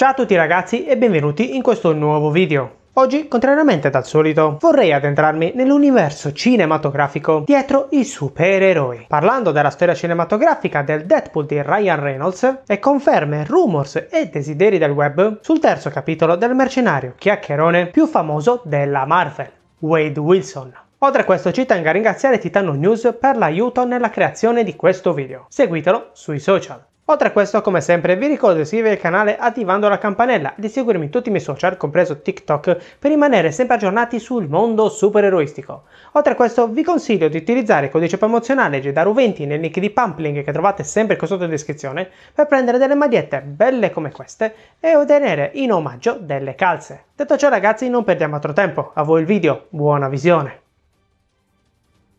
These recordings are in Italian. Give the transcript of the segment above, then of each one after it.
Ciao a tutti ragazzi e benvenuti in questo nuovo video. Oggi, contrariamente dal solito, vorrei addentrarmi nell'universo cinematografico dietro i supereroi. Parlando della storia cinematografica del Deadpool di Ryan Reynolds e conferme, rumors e desideri del web sul terzo capitolo del mercenario chiacchierone più famoso della Marvel, Wade Wilson. Oltre a questo ci tengo a ringraziare Titano News per l'aiuto nella creazione di questo video. Seguitelo sui social. Oltre a questo, come sempre, vi ricordo di iscrivervi al canale attivando la campanella e di seguirmi in tutti i miei social, compreso TikTok, per rimanere sempre aggiornati sul mondo supereroistico. Oltre a questo, vi consiglio di utilizzare il codice promozionale GEDARU20 nel link di Pumpling che trovate sempre qui sotto in descrizione per prendere delle magliette belle come queste e ottenere in omaggio delle calze. Detto ciò ragazzi, non perdiamo altro tempo, a voi il video, buona visione!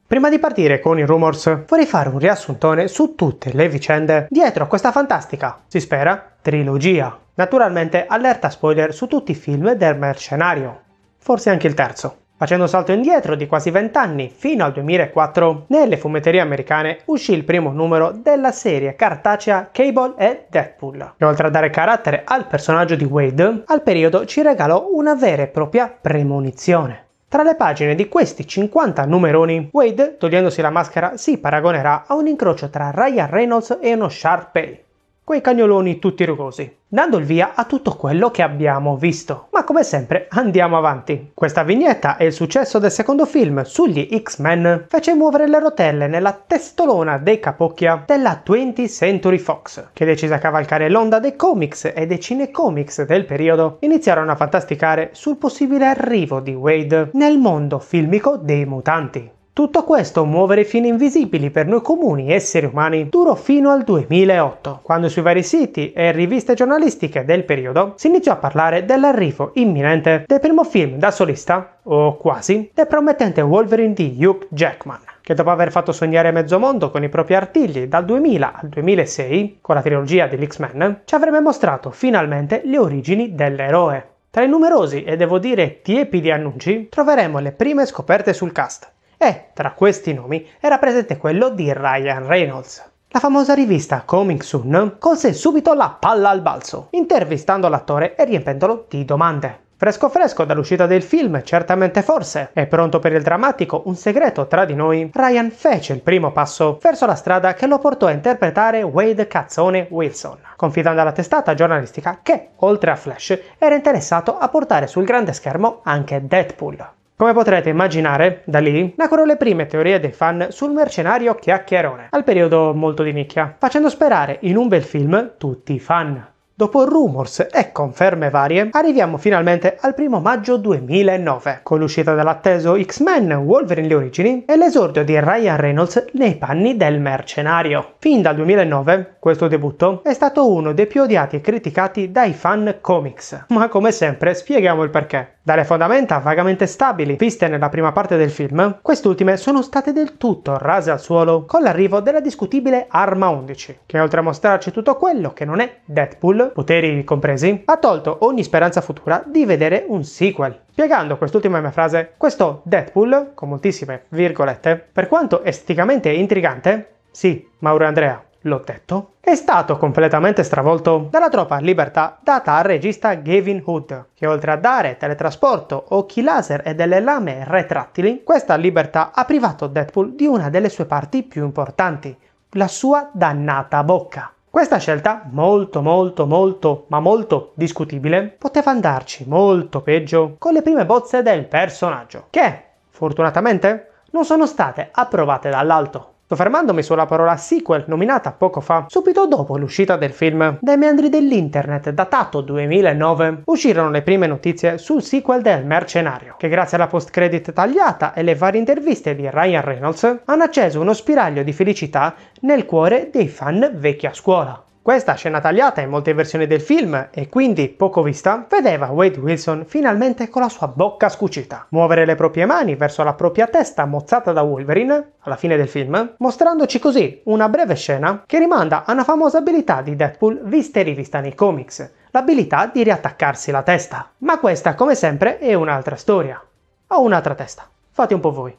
Prima di partire con i rumors, vorrei fare un riassuntone su tutte le vicende dietro a questa fantastica, si spera, trilogia. Naturalmente allerta spoiler su tutti i film del mercenario, forse anche il terzo. Facendo un salto indietro di quasi vent'anni, fino al 2004, nelle fumetterie americane uscì il primo numero della serie cartacea Cable e Deadpool. E oltre a dare carattere al personaggio di Wade, al periodo ci regalò una vera e propria premonizione. Tra le pagine di questi 50 numeroni, Wade, togliendosi la maschera, si paragonerà a un incrocio tra Ryan Reynolds e uno Sharpay quei cagnoloni tutti rugosi, dando il via a tutto quello che abbiamo visto. Ma come sempre andiamo avanti. Questa vignetta e il successo del secondo film sugli X-Men fece muovere le rotelle nella testolona dei capocchia della 20th Century Fox, che decise a cavalcare l'onda dei comics e dei cinecomics del periodo. Iniziarono a fantasticare sul possibile arrivo di Wade nel mondo filmico dei mutanti. Tutto questo muovere fini invisibili per noi comuni esseri umani durò fino al 2008, quando sui vari siti e riviste giornalistiche del periodo si iniziò a parlare dell'arrivo imminente del primo film da solista, o quasi, del promettente Wolverine di Hugh Jackman che dopo aver fatto sognare mezzo mondo con i propri artigli dal 2000 al 2006, con la trilogia dell'X-Men, ci avrebbe mostrato finalmente le origini dell'eroe. Tra i numerosi e devo dire tiepidi annunci troveremo le prime scoperte sul cast, e tra questi nomi era presente quello di Ryan Reynolds. La famosa rivista Coming Soon colse subito la palla al balzo, intervistando l'attore e riempendolo di domande. Fresco fresco dall'uscita del film, certamente forse, e pronto per il drammatico Un segreto tra di noi, Ryan fece il primo passo verso la strada che lo portò a interpretare Wade Cazzone Wilson, confidando alla testata giornalistica che, oltre a Flash, era interessato a portare sul grande schermo anche Deadpool. Come potrete immaginare, da lì nacquero le prime teorie dei fan sul mercenario chiacchierone, al periodo molto di nicchia, facendo sperare in un bel film tutti i fan. Dopo rumors e conferme varie, arriviamo finalmente al 1 maggio 2009, con l'uscita dell'atteso X-Men Wolverine le origini e l'esordio di Ryan Reynolds nei panni del mercenario. Fin dal 2009, questo debutto è stato uno dei più odiati e criticati dai fan comics, ma come sempre spieghiamo il perché dalle fondamenta vagamente stabili viste nella prima parte del film, quest'ultime sono state del tutto rase al suolo con l'arrivo della discutibile Arma 11, che oltre a mostrarci tutto quello che non è Deadpool, poteri compresi, ha tolto ogni speranza futura di vedere un sequel. Spiegando quest'ultima mia frase, questo Deadpool, con moltissime virgolette, per quanto esteticamente intrigante, sì, Mauro e Andrea, l'ho detto, è stato completamente stravolto dalla troppa libertà data al regista Gavin Hood, che oltre a dare teletrasporto, occhi laser e delle lame retrattili, questa libertà ha privato Deadpool di una delle sue parti più importanti, la sua dannata bocca. Questa scelta, molto molto molto ma molto discutibile, poteva andarci molto peggio con le prime bozze del personaggio, che, fortunatamente, non sono state approvate dall'alto. Sto fermandomi sulla parola sequel nominata poco fa, subito dopo l'uscita del film. Dai meandri dell'internet, datato 2009, uscirono le prime notizie sul sequel del Mercenario, che grazie alla post-credit tagliata e le varie interviste di Ryan Reynolds hanno acceso uno spiraglio di felicità nel cuore dei fan vecchia scuola. Questa scena tagliata in molte versioni del film e quindi poco vista, vedeva Wade Wilson finalmente con la sua bocca scucita, muovere le proprie mani verso la propria testa mozzata da Wolverine, alla fine del film, mostrandoci così una breve scena che rimanda a una famosa abilità di Deadpool vista e rivista nei comics, l'abilità di riattaccarsi la testa. Ma questa, come sempre, è un'altra storia. Ho un'altra testa. Fate un po' voi.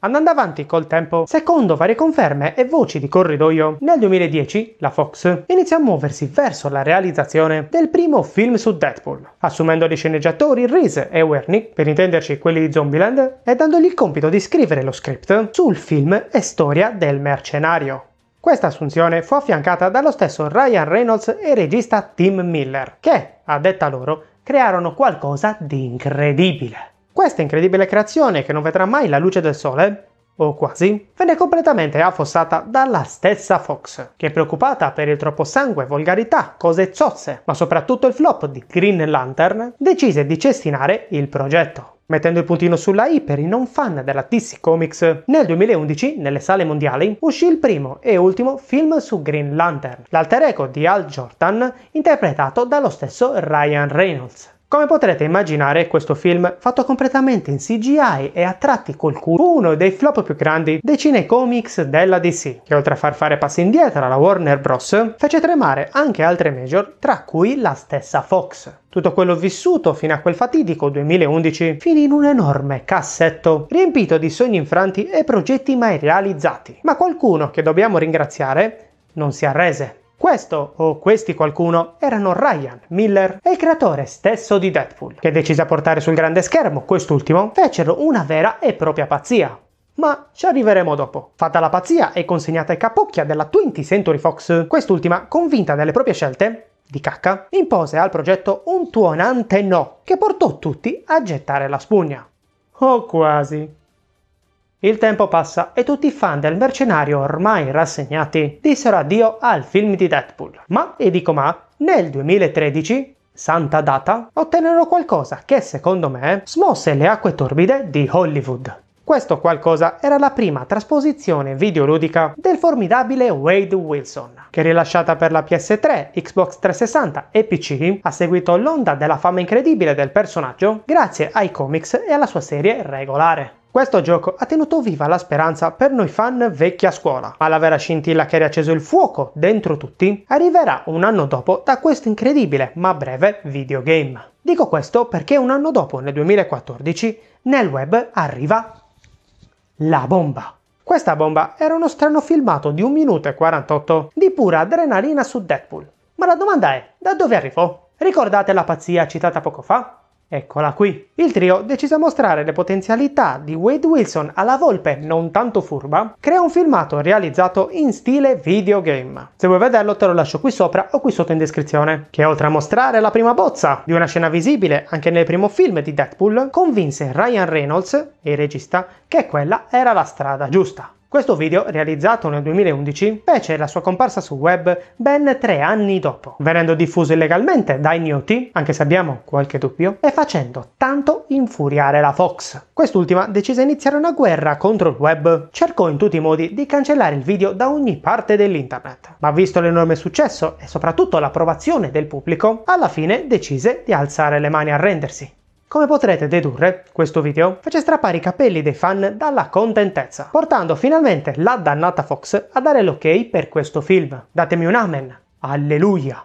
Andando avanti col tempo, secondo varie conferme e voci di corridoio, nel 2010 la Fox inizia a muoversi verso la realizzazione del primo film su Deadpool, assumendo gli sceneggiatori Reese e Wernick, per intenderci quelli di Zombieland, e dandogli il compito di scrivere lo script sul film e storia del mercenario. Questa assunzione fu affiancata dallo stesso Ryan Reynolds e regista Tim Miller, che, a detta loro, crearono qualcosa di incredibile. Questa incredibile creazione, che non vedrà mai la luce del sole, o quasi, venne completamente affossata dalla stessa Fox, che preoccupata per il troppo sangue, volgarità, cose zozze, ma soprattutto il flop di Green Lantern, decise di cestinare il progetto. Mettendo il puntino sulla I per i non fan della DC Comics, nel 2011, nelle sale mondiali, uscì il primo e ultimo film su Green Lantern, l'alter ego di Al Jordan, interpretato dallo stesso Ryan Reynolds. Come potrete immaginare, questo film, fatto completamente in CGI e a tratti col culo, fu uno dei flop più grandi dei cinecomics della DC, che oltre a far fare passi indietro alla Warner Bros., fece tremare anche altre major, tra cui la stessa Fox. Tutto quello vissuto fino a quel fatidico 2011 finì in un enorme cassetto, riempito di sogni infranti e progetti mai realizzati. Ma qualcuno che dobbiamo ringraziare non si arrese. Questo, o questi qualcuno, erano Ryan Miller e il creatore stesso di Deadpool, che decise a portare sul grande schermo quest'ultimo, fecero una vera e propria pazzia. Ma ci arriveremo dopo. Fatta la pazzia e consegnata ai capocchia della 20th Century Fox, quest'ultima, convinta delle proprie scelte, di cacca, impose al progetto un tuonante no, che portò tutti a gettare la spugna. O oh, quasi. Il tempo passa e tutti i fan del mercenario ormai rassegnati dissero addio al film di Deadpool. Ma, e dico ma, nel 2013 santa data, ottennero qualcosa che secondo me smosse le acque torbide di Hollywood. Questo qualcosa era la prima trasposizione videoludica del formidabile Wade Wilson, che rilasciata per la PS3, Xbox 360 e PC, ha seguito l'onda della fama incredibile del personaggio grazie ai comics e alla sua serie regolare. Questo gioco ha tenuto viva la speranza per noi fan vecchia scuola, ma la vera scintilla che ha riacceso il fuoco dentro tutti arriverà un anno dopo da questo incredibile ma breve videogame. Dico questo perché un anno dopo, nel 2014, nel web arriva la bomba. Questa bomba era uno strano filmato di 1 minuto e 48 di pura adrenalina su Deadpool. Ma la domanda è, da dove arrivò? Ricordate la pazzia citata poco fa? Eccola qui. Il trio deciso a mostrare le potenzialità di Wade Wilson alla volpe non tanto furba, crea un filmato realizzato in stile videogame. Se vuoi vederlo te lo lascio qui sopra o qui sotto in descrizione, che oltre a mostrare la prima bozza di una scena visibile anche nel primo film di Deadpool, convinse Ryan Reynolds, il regista, che quella era la strada giusta. Questo video, realizzato nel 2011, fece la sua comparsa sul web ben tre anni dopo, venendo diffuso illegalmente dai ignoti, anche se abbiamo qualche dubbio, e facendo tanto infuriare la Fox. Quest'ultima decise di iniziare una guerra contro il web, cercò in tutti i modi di cancellare il video da ogni parte dell'internet, ma visto l'enorme successo e soprattutto l'approvazione del pubblico, alla fine decise di alzare le mani a rendersi. Come potrete dedurre, questo video fece strappare i capelli dei fan dalla contentezza, portando finalmente la dannata Fox a dare l'ok per questo film. Datemi un amen. Alleluia!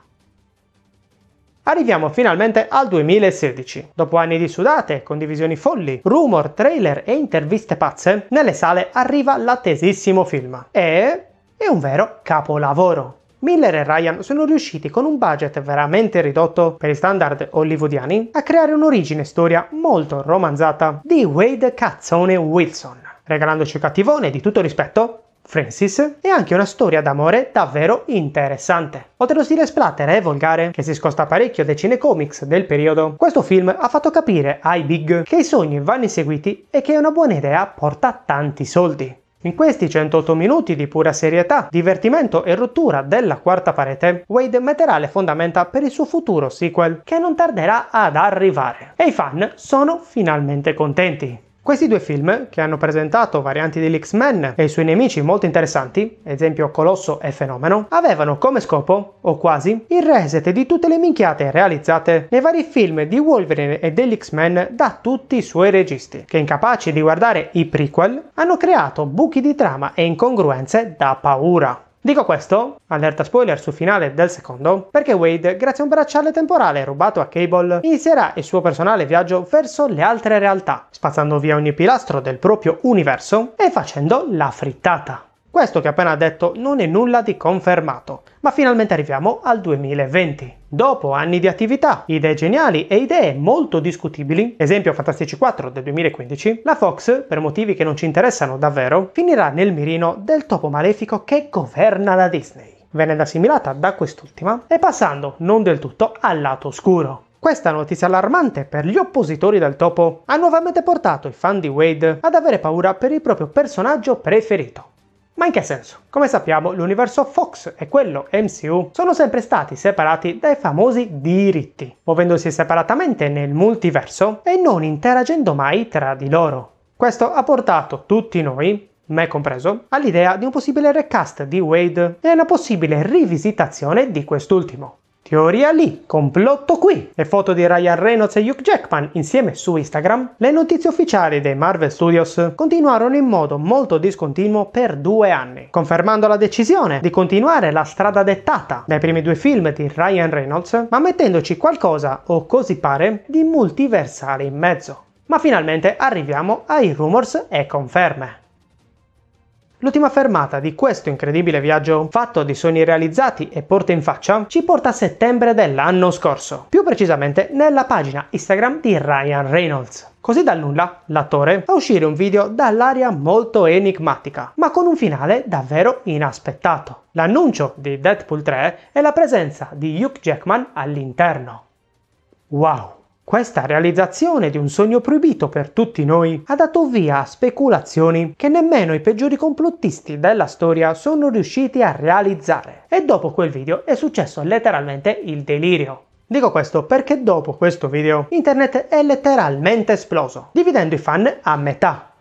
Arriviamo finalmente al 2016. Dopo anni di sudate, condivisioni folli, rumor, trailer e interviste pazze, nelle sale arriva l'attesissimo film. E... è un vero capolavoro. Miller e Ryan sono riusciti con un budget veramente ridotto per i standard hollywoodiani a creare un'origine storia molto romanzata di Wade Cazzone Wilson, regalandoci un cattivone di tutto rispetto Francis e anche una storia d'amore davvero interessante. Oltre allo stile splatter e eh, volgare, che si scosta parecchio dai cinecomics del periodo, questo film ha fatto capire ai big che i sogni vanno inseguiti e che una buona idea porta tanti soldi. In questi 108 minuti di pura serietà, divertimento e rottura della quarta parete, Wade metterà le fondamenta per il suo futuro sequel, che non tarderà ad arrivare. E i fan sono finalmente contenti. Questi due film, che hanno presentato varianti dellx men e i suoi nemici molto interessanti, esempio Colosso e Fenomeno, avevano come scopo, o quasi, il reset di tutte le minchiate realizzate nei vari film di Wolverine e dellx men da tutti i suoi registi, che incapaci di guardare i prequel, hanno creato buchi di trama e incongruenze da paura. Dico questo, allerta spoiler sul finale del secondo, perché Wade, grazie a un bracciale temporale rubato a Cable, inizierà il suo personale viaggio verso le altre realtà, spazzando via ogni pilastro del proprio universo e facendo la frittata. Questo che appena detto non è nulla di confermato, ma finalmente arriviamo al 2020. Dopo anni di attività, idee geniali e idee molto discutibili, esempio Fantastici 4 del 2015, la Fox, per motivi che non ci interessano davvero, finirà nel mirino del topo malefico che governa la Disney, venendo assimilata da quest'ultima e passando, non del tutto, al lato oscuro. Questa notizia allarmante per gli oppositori del topo ha nuovamente portato i fan di Wade ad avere paura per il proprio personaggio preferito. Ma in che senso? Come sappiamo, l'universo Fox e quello MCU sono sempre stati separati dai famosi diritti, muovendosi separatamente nel multiverso e non interagendo mai tra di loro. Questo ha portato tutti noi, me compreso, all'idea di un possibile recast di Wade e una possibile rivisitazione di quest'ultimo. Teoria lì, complotto qui. Le foto di Ryan Reynolds e Hugh Jackman insieme su Instagram. Le notizie ufficiali dei Marvel Studios continuarono in modo molto discontinuo per due anni, confermando la decisione di continuare la strada dettata dai primi due film di Ryan Reynolds, ma mettendoci qualcosa, o così pare, di multiversale in mezzo. Ma finalmente arriviamo ai rumors e conferme. L'ultima fermata di questo incredibile viaggio fatto di sogni realizzati e porte in faccia ci porta a settembre dell'anno scorso, più precisamente nella pagina Instagram di Ryan Reynolds. Così dal nulla, l'attore fa uscire un video dall'aria molto enigmatica, ma con un finale davvero inaspettato. L'annuncio di Deadpool 3 è la presenza di Hugh Jackman all'interno. Wow! Questa realizzazione di un sogno proibito per tutti noi ha dato via a speculazioni che nemmeno i peggiori complottisti della storia sono riusciti a realizzare. E dopo quel video è successo letteralmente il delirio. Dico questo perché dopo questo video internet è letteralmente esploso, dividendo i fan a metà.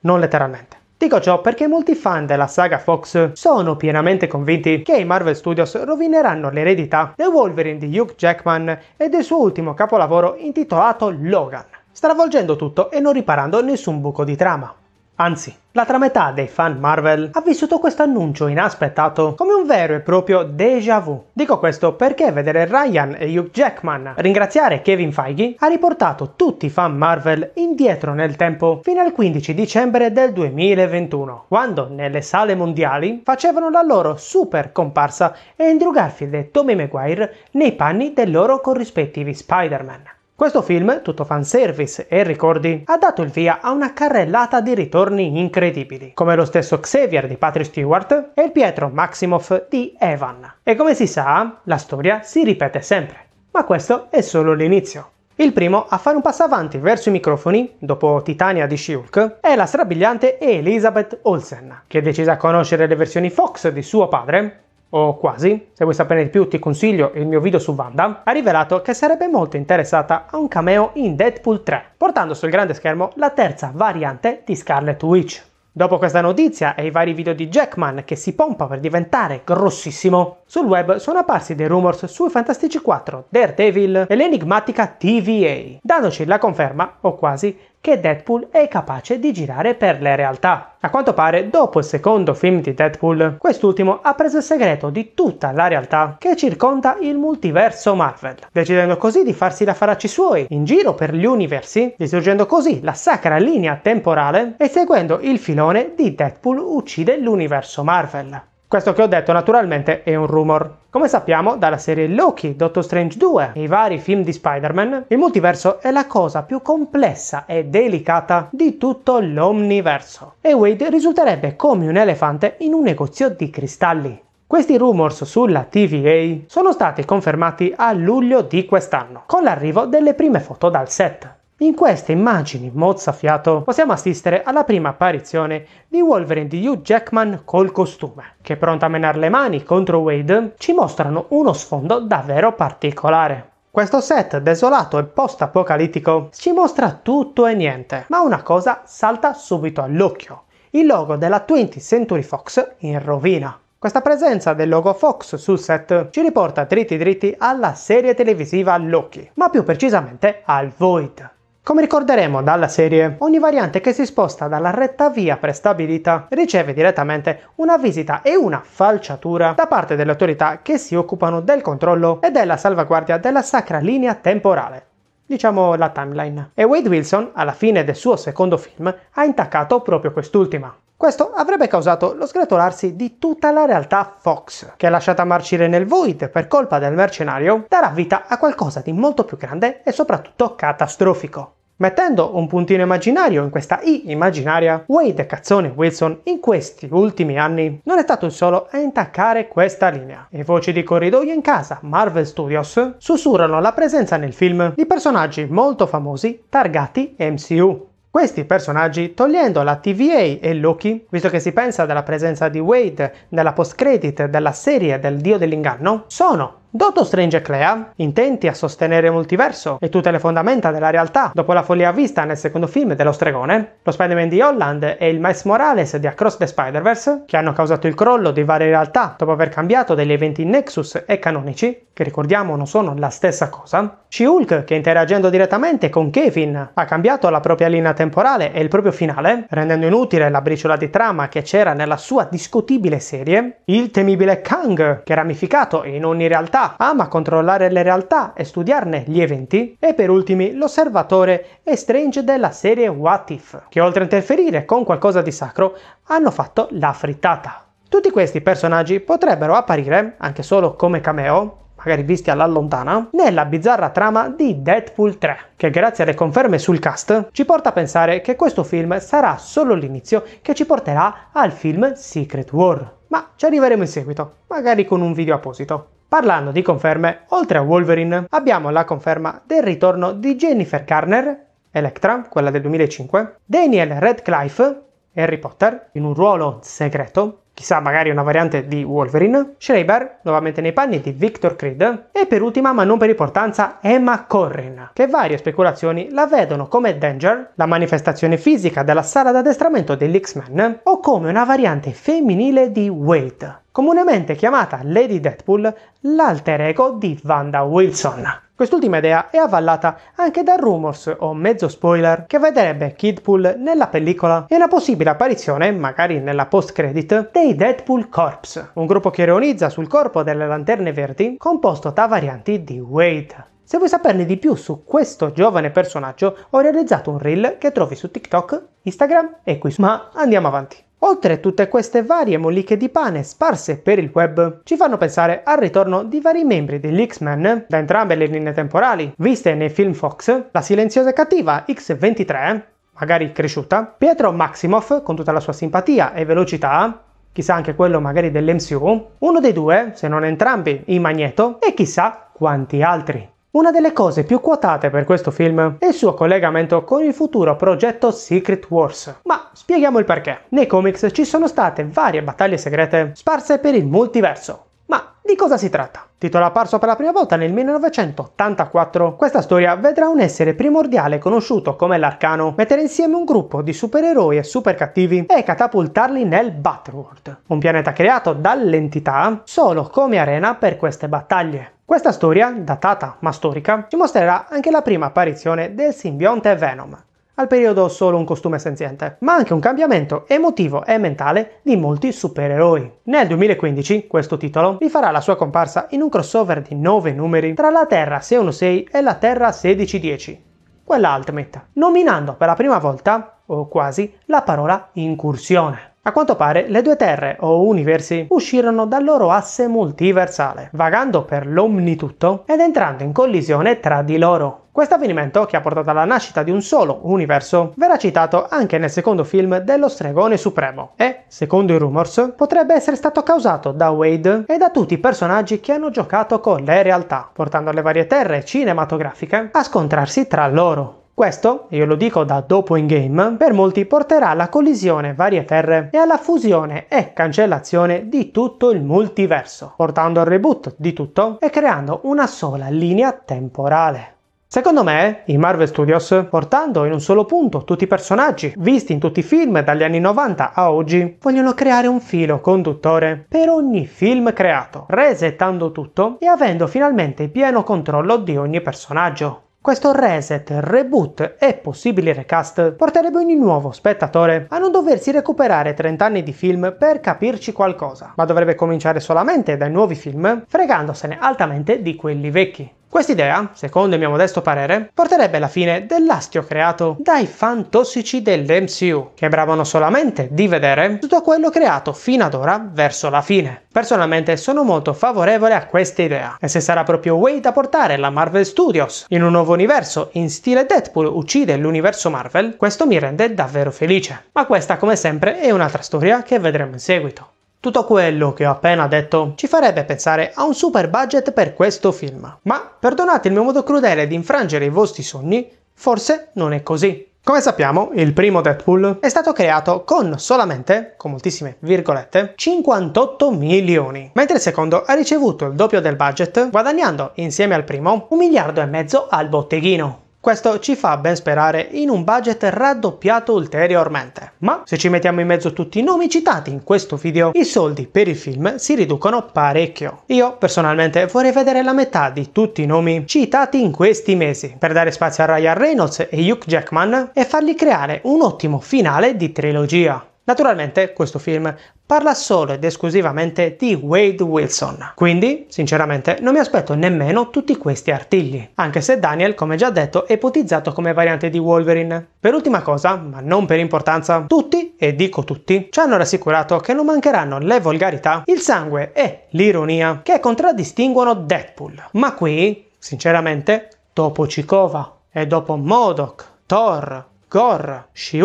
Non letteralmente. Dico ciò perché molti fan della saga Fox sono pienamente convinti che i Marvel Studios rovineranno l'eredità del Wolverine di Hugh Jackman e del suo ultimo capolavoro intitolato Logan stravolgendo tutto e non riparando nessun buco di trama. Anzi, l'altra metà dei fan Marvel ha vissuto questo annuncio inaspettato come un vero e proprio déjà vu. Dico questo perché vedere Ryan e Hugh Jackman ringraziare Kevin Feige ha riportato tutti i fan Marvel indietro nel tempo fino al 15 dicembre del 2021, quando nelle sale mondiali facevano la loro super comparsa Andrew Garfield e Tommy Maguire nei panni dei loro corrispettivi Spider-Man. Questo film, tutto fanservice e ricordi, ha dato il via a una carrellata di ritorni incredibili, come lo stesso Xavier di Patrick Stewart e il Pietro Maximoff di Evan. E come si sa, la storia si ripete sempre, ma questo è solo l'inizio. Il primo a fare un passo avanti verso i microfoni, dopo Titania di Shulk, è la strabiliante Elizabeth Olsen, che è decisa a conoscere le versioni Fox di suo padre o quasi, se vuoi saperne di più ti consiglio il mio video su Wanda, ha rivelato che sarebbe molto interessata a un cameo in Deadpool 3, portando sul grande schermo la terza variante di Scarlet Witch. Dopo questa notizia e i vari video di Jackman che si pompa per diventare grossissimo, sul web sono apparsi dei rumors sui Fantastici 4, Daredevil e l'enigmatica TVA, dandoci la conferma, o quasi, che Deadpool è capace di girare per le realtà. A quanto pare, dopo il secondo film di Deadpool, quest'ultimo ha preso il segreto di tutta la realtà che circonda il multiverso Marvel, decidendo così di farsi da faracci suoi in giro per gli universi, distruggendo così la sacra linea temporale e seguendo il filone di Deadpool uccide l'universo Marvel. Questo che ho detto naturalmente è un rumor. Come sappiamo dalla serie Loki, Doctor Strange 2 e i vari film di Spider-Man, il multiverso è la cosa più complessa e delicata di tutto l'omniverso. E Wade risulterebbe come un elefante in un negozio di cristalli. Questi rumors sulla TVA sono stati confermati a luglio di quest'anno, con l'arrivo delle prime foto dal set. In queste immagini mozzafiato possiamo assistere alla prima apparizione di Wolverine di Hugh Jackman col costume, che pronto a menare le mani contro Wade ci mostrano uno sfondo davvero particolare. Questo set desolato e post-apocalittico ci mostra tutto e niente, ma una cosa salta subito all'occhio, il logo della 20th Century Fox in rovina. Questa presenza del logo Fox sul set ci riporta dritti dritti alla serie televisiva Loki, ma più precisamente al Void, come ricorderemo dalla serie, ogni variante che si sposta dalla retta via prestabilita riceve direttamente una visita e una falciatura da parte delle autorità che si occupano del controllo e della salvaguardia della sacra linea temporale diciamo la timeline. E Wade Wilson, alla fine del suo secondo film, ha intaccato proprio quest'ultima. Questo avrebbe causato lo sgretolarsi di tutta la realtà Fox, che lasciata marcire nel void per colpa del mercenario, darà vita a qualcosa di molto più grande e soprattutto catastrofico mettendo un puntino immaginario in questa I immaginaria, Wade Cazzone Wilson in questi ultimi anni non è stato il solo a intaccare questa linea. E voci di corridoio in casa Marvel Studios sussurrano la presenza nel film di personaggi molto famosi targati MCU. Questi personaggi, togliendo la TVA e Loki, visto che si pensa della presenza di Wade nella post-credit della serie del Dio dell'inganno, sono Dotto Strange e Clea, intenti a sostenere il multiverso e tutte le fondamenta della realtà dopo la follia vista nel secondo film dello stregone, lo Spider-Man di Holland e il Miles Morales di Across the Spider-Verse, che hanno causato il crollo di varie realtà dopo aver cambiato degli eventi Nexus e canonici, che ricordiamo non sono la stessa cosa, She-Hulk che interagendo direttamente con Kevin ha cambiato la propria linea temporale e il proprio finale, rendendo inutile la briciola di trama che c'era nella sua discutibile serie, il temibile Kang che è ramificato in ogni realtà ama ah, controllare le realtà e studiarne gli eventi, e per ultimi l'osservatore e Strange della serie What If, che oltre a interferire con qualcosa di sacro, hanno fatto la frittata. Tutti questi personaggi potrebbero apparire, anche solo come cameo, magari visti alla lontana, nella bizzarra trama di Deadpool 3, che grazie alle conferme sul cast ci porta a pensare che questo film sarà solo l'inizio che ci porterà al film Secret War. Ma ci arriveremo in seguito, magari con un video apposito. Parlando di conferme, oltre a Wolverine, abbiamo la conferma del ritorno di Jennifer Garner, Electra, quella del 2005, Daniel Radcliffe, Harry Potter, in un ruolo segreto, chissà magari una variante di Wolverine, Schreiber nuovamente nei panni di Victor Creed e per ultima ma non per importanza Emma Corrin, che varie speculazioni la vedono come Danger, la manifestazione fisica della sala d'addestramento dell'X-Men o come una variante femminile di Wade, comunemente chiamata Lady Deadpool, l'alter ego di Wanda Wilson. Quest'ultima idea è avvallata anche da rumors o mezzo spoiler che vedrebbe Kidpool nella pellicola e una possibile apparizione, magari nella post-credit, dei dei Deadpool Corps, un gruppo che ironizza sul corpo delle lanterne verdi composto da varianti di Wade. Se vuoi saperne di più su questo giovane personaggio, ho realizzato un reel che trovi su TikTok, Instagram e qui. Ma andiamo avanti. Oltre a tutte queste varie molliche di pane sparse per il web, ci fanno pensare al ritorno di vari membri degli X-Men da entrambe le linee temporali, viste nei film Fox, la silenziosa e cattiva X-23, magari cresciuta, Pietro Maximoff con tutta la sua simpatia e velocità, chissà anche quello magari dell'MCU, uno dei due, se non entrambi, in Magneto, e chissà quanti altri. Una delle cose più quotate per questo film è il suo collegamento con il futuro progetto Secret Wars. Ma spieghiamo il perché. Nei comics ci sono state varie battaglie segrete sparse per il multiverso, ma di cosa si tratta? Titolo apparso per la prima volta nel 1984, questa storia vedrà un essere primordiale conosciuto come l'Arcano mettere insieme un gruppo di supereroi e supercattivi e catapultarli nel Batworld, un pianeta creato dall'entità solo come arena per queste battaglie. Questa storia, datata ma storica, ci mostrerà anche la prima apparizione del simbionte Venom, al periodo solo un costume senziente, ma anche un cambiamento emotivo e mentale di molti supereroi. Nel 2015 questo titolo vi farà la sua comparsa in un crossover di 9 numeri tra la Terra 616 e la Terra 1610, quella Ultimate, nominando per la prima volta, o quasi, la parola incursione. A quanto pare le due terre o universi uscirono dal loro asse multiversale, vagando per l'omnitutto ed entrando in collisione tra di loro. Questo avvenimento, che ha portato alla nascita di un solo universo, verrà citato anche nel secondo film dello Stregone Supremo e, secondo i rumors, potrebbe essere stato causato da Wade e da tutti i personaggi che hanno giocato con le realtà, portando le varie terre cinematografiche a scontrarsi tra loro. Questo, e io lo dico da dopo in game, per molti porterà alla collisione varie terre e alla fusione e cancellazione di tutto il multiverso, portando al reboot di tutto e creando una sola linea temporale. Secondo me, i Marvel Studios, portando in un solo punto tutti i personaggi visti in tutti i film dagli anni 90 a oggi, vogliono creare un filo conduttore per ogni film creato, resettando tutto e avendo finalmente pieno controllo di ogni personaggio. Questo reset, reboot e possibili recast porterebbe ogni nuovo spettatore a non doversi recuperare 30 anni di film per capirci qualcosa, ma dovrebbe cominciare solamente dai nuovi film, fregandosene altamente di quelli vecchi. Quest'idea, secondo il mio modesto parere, porterebbe alla fine dell'astio creato dai fan tossici dell'MCU, che bravano solamente di vedere tutto quello creato fino ad ora verso la fine. Personalmente sono molto favorevole a questa idea, e se sarà proprio Wade a portare la Marvel Studios in un nuovo universo in stile Deadpool uccide l'universo Marvel, questo mi rende davvero felice. Ma questa, come sempre, è un'altra storia che vedremo in seguito. Tutto quello che ho appena detto ci farebbe pensare a un super budget per questo film. Ma perdonate il mio modo crudele di infrangere i vostri sogni, forse non è così. Come sappiamo, il primo Deadpool è stato creato con solamente, con moltissime virgolette, 58 milioni, mentre il secondo ha ricevuto il doppio del budget, guadagnando insieme al primo un miliardo e mezzo al botteghino. Questo ci fa ben sperare in un budget raddoppiato ulteriormente. Ma se ci mettiamo in mezzo tutti i nomi citati in questo video, i soldi per il film si riducono parecchio. Io personalmente vorrei vedere la metà di tutti i nomi citati in questi mesi per dare spazio a Ryan Reynolds e Hugh Jackman e fargli creare un ottimo finale di trilogia. Naturalmente questo film parla solo ed esclusivamente di Wade Wilson. Quindi, sinceramente, non mi aspetto nemmeno tutti questi artigli, anche se Daniel, come già detto, è ipotizzato come variante di Wolverine. Per ultima cosa, ma non per importanza, tutti, e dico tutti, ci hanno rassicurato che non mancheranno le volgarità, il sangue e l'ironia che contraddistinguono Deadpool. Ma qui, sinceramente, dopo Cicova e dopo Modoc, Thor, Gor, she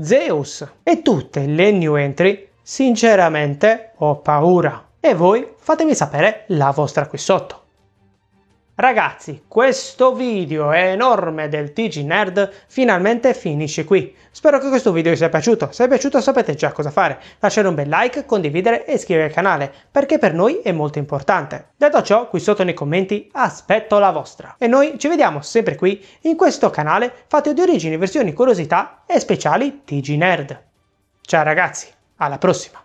Zeus e tutte le new entry Sinceramente ho paura. E voi fatemi sapere la vostra qui sotto. Ragazzi, questo video enorme del TG Nerd finalmente finisce qui. Spero che questo video vi sia piaciuto, se è piaciuto sapete già cosa fare, lasciare un bel like, condividere e iscrivervi al canale, perché per noi è molto importante. Detto ciò, qui sotto nei commenti aspetto la vostra. E noi ci vediamo sempre qui, in questo canale fatto di origini, versioni, curiosità e speciali TG Nerd. Ciao ragazzi! Alla prossima!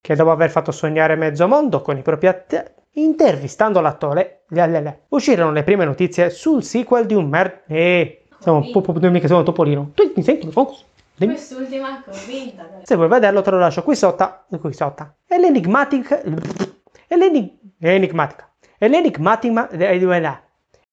che dopo aver fatto sognare mezzo mondo con i propri att- Intervistando l'attore, uscirono le prime notizie sul sequel di un mer... Eh, siamo un po' mica sono Topolino. Tu mi senti? Focus. Dimmi. Quest'ultima convinta. Se vuoi vederlo te lo lascio qui sotto. Qui sotto. È l'enigmatic... E l'enigmatica. È l'enigmatica... È l'enigmatica...